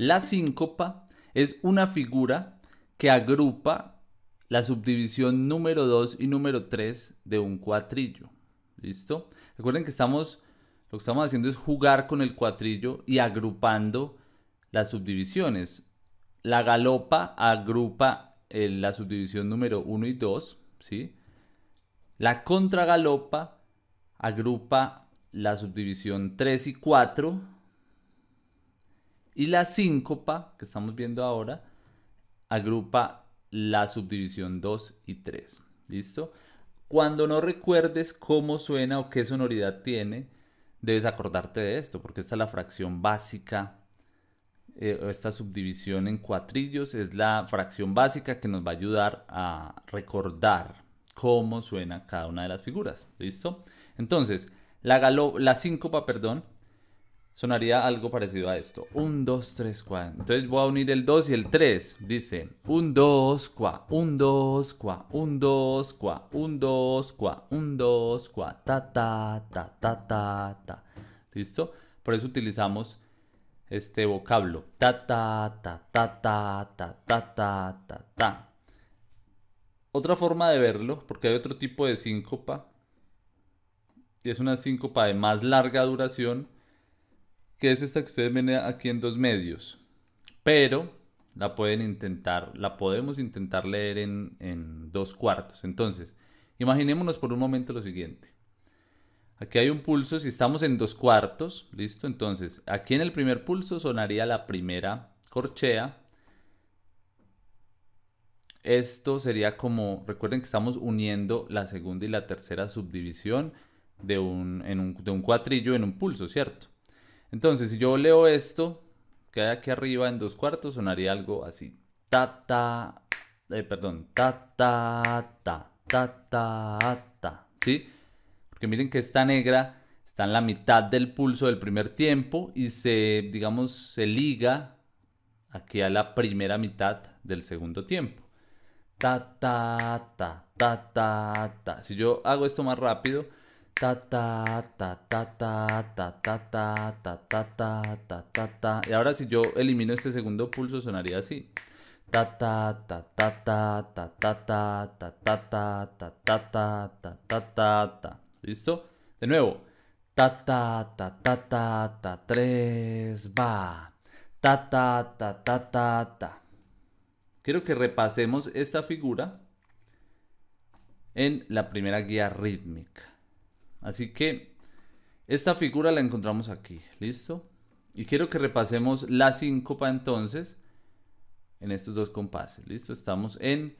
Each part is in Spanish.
La síncopa es una figura que agrupa la subdivisión número 2 y número 3 de un cuatrillo. ¿Listo? Recuerden que estamos, lo que estamos haciendo es jugar con el cuatrillo y agrupando las subdivisiones. La galopa agrupa eh, la subdivisión número 1 y 2, ¿sí? La contragalopa agrupa la subdivisión 3 y 4, y la síncopa, que estamos viendo ahora, agrupa la subdivisión 2 y 3. ¿Listo? Cuando no recuerdes cómo suena o qué sonoridad tiene, debes acordarte de esto, porque esta es la fracción básica, eh, esta subdivisión en cuatrillos es la fracción básica que nos va a ayudar a recordar cómo suena cada una de las figuras. ¿Listo? Entonces, la, la síncopa, perdón, sonaría algo parecido a esto. 1, 2, 3, 4. Entonces voy a unir el 2 y el 3. Dice 1, 2, 4, 1, 2, 4, 1, 2, 4, 1, 2, 4, 1, 2, 4, ta, ta, ta, ta, ta, ta. ¿Listo? Por eso utilizamos este vocablo. Ta, ta, ta, ta, ta, ta, ta, ta, ta, ta. Otra forma de verlo, porque hay otro tipo de síncopa. Y es una síncopa de más larga duración que es esta que ustedes ven aquí en dos medios. Pero la pueden intentar, la podemos intentar leer en, dos cuartos. Entonces, imaginémonos por un momento lo siguiente. Aquí hay un pulso, si estamos en dos cuartos, listo, entonces aquí en el primer pulso sonaría la primera corchea. Esto sería como, recuerden que estamos uniendo la segunda y la tercera subdivisión de un, un, de un cuatrillo en un pulso, ¿cierto? Entonces, si yo leo esto, que hay aquí arriba en dos cuartos, sonaría algo así. Ta, ta, eh, perdón, ta, ta, ta, ta, ta, ta, ¿sí? Porque miren que esta negra está en la mitad del pulso del primer tiempo y se, digamos, se liga aquí a la primera mitad del segundo tiempo. Ta, ta, ta, ta, ta, ta. Si yo hago esto más rápido, ta ta ta ta ta ta ta ta ta ta ta ta ta ta y ahora si yo elimino este segundo pulso sonaría así ta ta ta ta ta ta ta ta ta ta ta ta ta ta ta ta ta ta listo de nuevo ta ta ta ta ta ta tres va ta ta ta ta ta ta quiero que repasemos esta figura en la primera guía rítmica Así que esta figura la encontramos aquí, ¿listo? Y quiero que repasemos la síncopa entonces en estos dos compases, ¿listo? Estamos en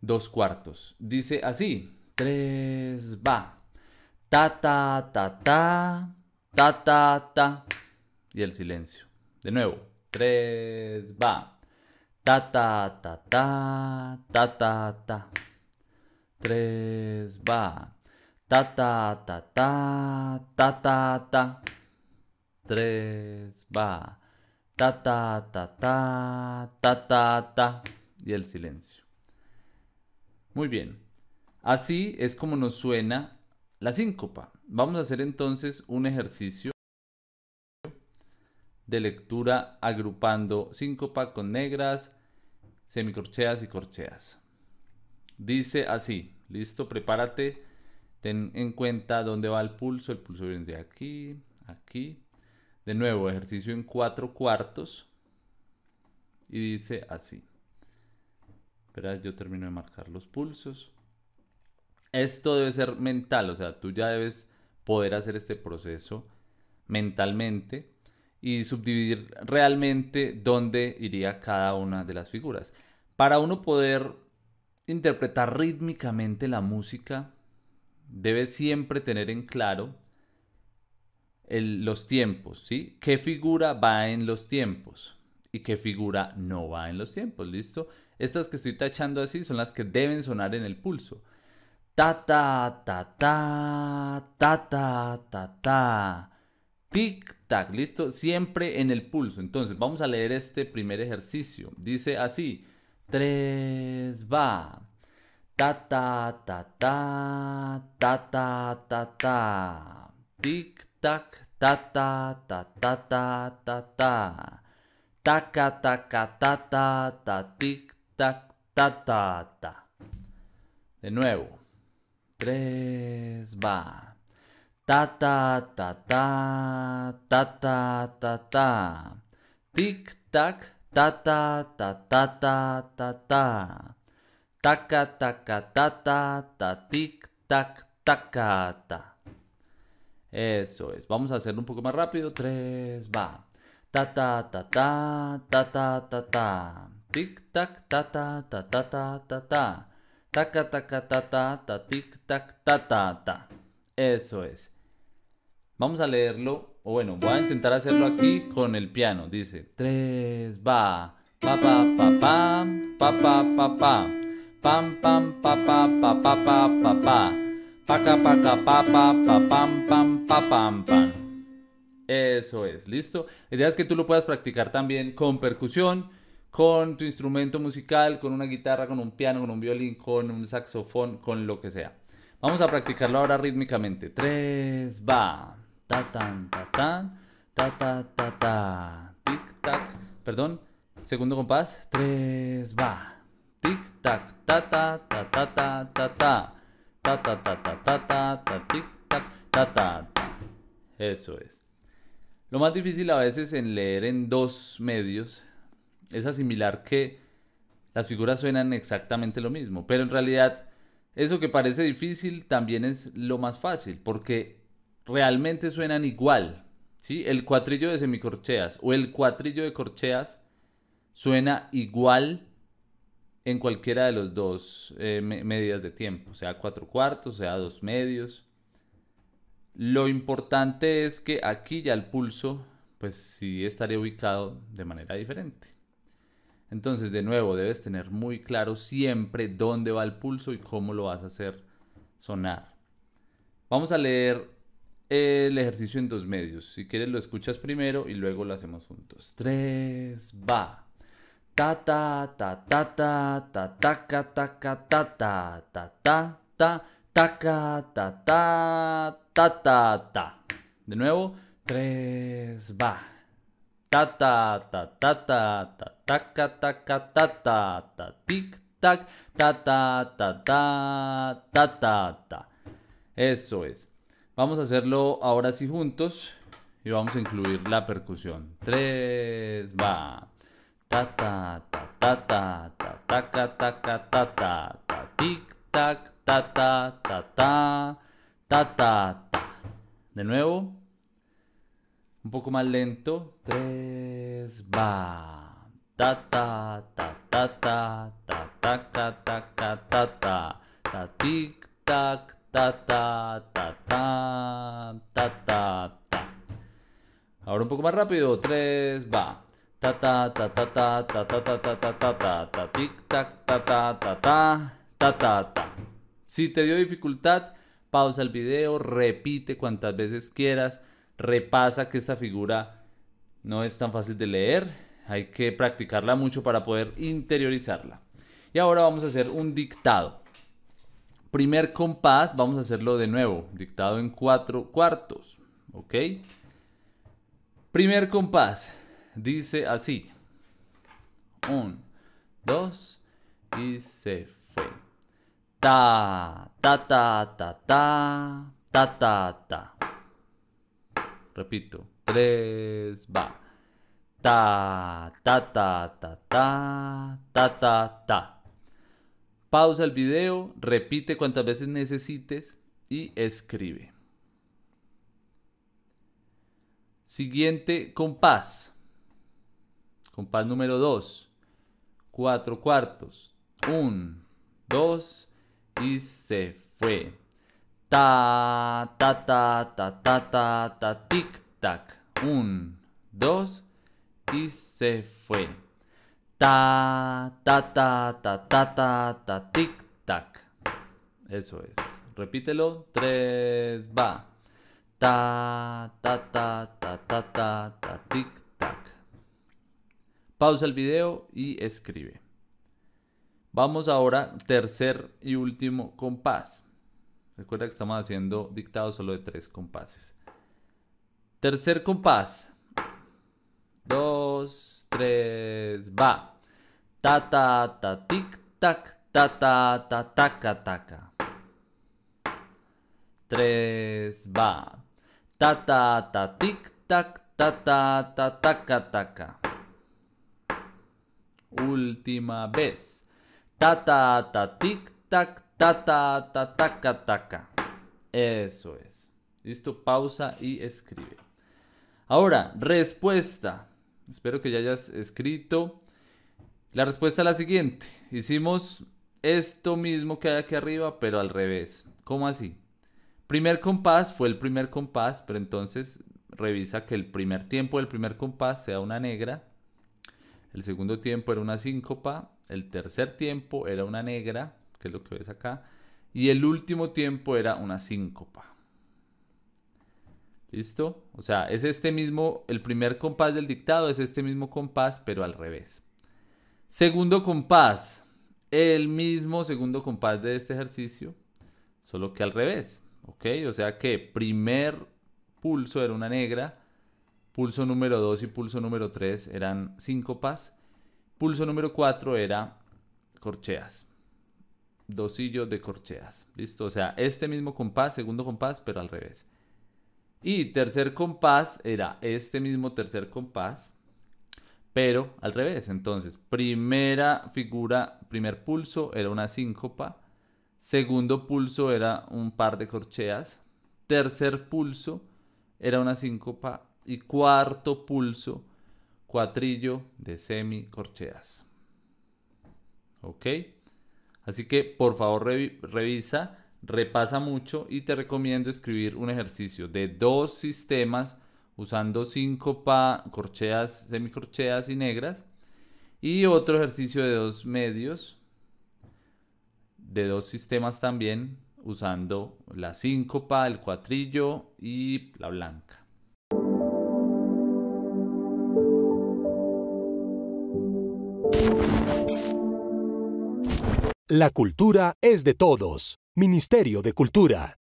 dos cuartos. Dice así, tres, va. Ta, ta, ta, ta, ta, ta, ta. Y el silencio. De nuevo, tres, va. Ta, ta, ta, ta, ta, ta, ta. Tres, va. Ta ta ta ta ta ta ta. Tres, va. Ta ta ta ta ta ta ta. Y el silencio. Muy bien. Así es como nos suena la síncopa. Vamos a hacer entonces un ejercicio de lectura agrupando síncopa con negras, semicorcheas y corcheas. Dice así, listo, prepárate Ten en cuenta dónde va el pulso. El pulso viene de aquí, aquí. De nuevo, ejercicio en cuatro cuartos. Y dice así. Espera, yo termino de marcar los pulsos. Esto debe ser mental, o sea, tú ya debes poder hacer este proceso mentalmente y subdividir realmente dónde iría cada una de las figuras. Para uno poder interpretar rítmicamente la música, debe siempre tener en claro los tiempos, ¿sí? ¿Qué figura va en los tiempos? ¿Y qué figura no va en los tiempos? ¿Listo? Estas que estoy tachando así son las que deben sonar en el pulso. Ta ta ta ta ta ta ta ta. Tic tac, listo, siempre en el pulso. Entonces, vamos a leer este primer ejercicio. Dice así: Tres va. Ta ta ta ta ta ta ta ta. Tic tac ta ta ta ta ta ta ta. Taca taca ta ta ta tic tac ta ta ta. De nuevo. Tres va. Ta ta ta ta ta ta ta ta. Tic tac ta ta ta ta ta ta ta. Taca, taca, tata, ta, tic, tac, taca, ta. Eso es. Vamos a hacerlo un poco más rápido. Tres, va. Ta, ta, ta, ta, ta, ta, ta, ta. Tic, tac, ta, ta, ta, ta, ta, ta, ta. Taca, taca, ta, ta, ta, tic, tac, ta, ta, ta. Eso es. Vamos a leerlo, o bueno, voy a intentar hacerlo aquí con el piano. Dice, tres, va, pa, pa, pa, pa, pa, pa, pa, pa pam pam pa pa pa pa pa pa pa pa pa pa pa pa pam pam pa pam pam eso es listo la idea es que tú lo puedas practicar también con percusión con tu instrumento musical con una guitarra con un piano con un violín con un saxofón con lo que sea vamos a practicarlo ahora rítmicamente tres va ta tan ta tan ta ta ta ta tic tac perdón segundo compás tres va Tic tac ta ta ta ta ta ta ta ta ta ta ta ta ta ta ta ta Eso es. Lo más difícil a veces en leer en dos medios es asimilar que las figuras suenan exactamente lo mismo, pero en realidad eso que parece difícil también es lo más fácil, porque realmente suenan igual. ¿sí? El cuatrillo de semicorcheas o el cuatrillo de corcheas suena igual en cualquiera de los dos eh, medidas de tiempo, sea cuatro cuartos, sea dos medios. Lo importante es que aquí ya el pulso, pues sí estaría ubicado de manera diferente. Entonces, de nuevo, debes tener muy claro siempre dónde va el pulso y cómo lo vas a hacer sonar. Vamos a leer el ejercicio en dos medios. Si quieres, lo escuchas primero y luego lo hacemos juntos. Tres, va ta ta ta ta ta ta ta ta ta ta ta ta ta ta ta ta ta ta ta de nuevo tres va ta ta ta ta ta ta ta ta ta ta ta tic tac ta ta ta ta ta ta ta eso es vamos a hacerlo ahora sí juntos y vamos a incluir la percusión tres va ta ta ta ta ta ta ta ta ta ta ta ta ta ta ta ta ta ta ta de nuevo un poco más lento tres va ta ta ta ta ta ta ta ta ta ta ta ta ta tic ta ta ta ta ta ta ta ahora un poco más rápido tres va ta ta ta ta ta ta ta ta ta ta ta ta ta tic tac ta ta ta ta ta ta ta si te dio dificultad pausa el video repite cuantas veces quieras repasa que esta figura no es tan fácil de leer hay que practicarla mucho para poder interiorizarla y ahora vamos a hacer un dictado primer compás vamos a hacerlo de nuevo dictado en cuatro cuartos ok primer compás dice así. Un, dos y se fue. Ta, ta, ta, ta, ta, ta, ta, ta. Repito, tres, va. Ta, ta, ta, ta, ta, ta, ta, ta. Pausa el video, repite cuantas veces necesites y escribe. Siguiente compás. Compás número 2. Cuatro cuartos. Un, dos, y se fue. Ta, ta, ta, ta, ta, ta, ta, tic, tac. Un, dos, y se fue. Ta, ta, ta, ta, ta, ta, ta, tic, tac. Eso es. Repítelo. Tres, va. Ta, ta, ta, ta, ta, ta, ta, tic, Pausa el video y escribe. Vamos ahora, tercer y último compás. Recuerda que estamos haciendo dictado solo de tres compases. Tercer compás. Dos, tres, va. Ta ta ta tic tac ta ta ta taca taca. Tres, va. Ta ta ta tic tac ta ta ta taca taca última vez. ta ta, ta tic, tac, ta ta, ta taca. Eso es. Listo, pausa y escribe. Ahora, respuesta. Espero que ya hayas escrito. La respuesta es la siguiente. Hicimos esto mismo que hay aquí arriba, pero al revés. ¿Cómo así? Primer compás fue el primer compás, pero entonces revisa que el primer tiempo del primer compás sea una negra el segundo tiempo era una síncopa. El tercer tiempo era una negra, que es lo que ves acá. Y el último tiempo era una síncopa. ¿Listo? O sea, es este mismo, el primer compás del dictado es este mismo compás, pero al revés. Segundo compás, el mismo segundo compás de este ejercicio, solo que al revés. ¿Ok? O sea que primer pulso era una negra, Pulso número 2 y pulso número 3 eran síncopas. Pulso número 4 era corcheas. Dosillo de corcheas. ¿Listo? O sea, este mismo compás, segundo compás, pero al revés. Y tercer compás era este mismo tercer compás, pero al revés. Entonces, primera figura, primer pulso era una síncopa. Segundo pulso era un par de corcheas. Tercer pulso era una síncopa y cuarto pulso, cuatrillo de semicorcheas. ¿Ok? Así que por favor revisa, repasa mucho y te recomiendo escribir un ejercicio de dos sistemas usando cinco corcheas, semicorcheas y negras y otro ejercicio de dos medios de dos sistemas también usando la síncopa, el cuatrillo y la blanca. La cultura es de todos. Ministerio de Cultura.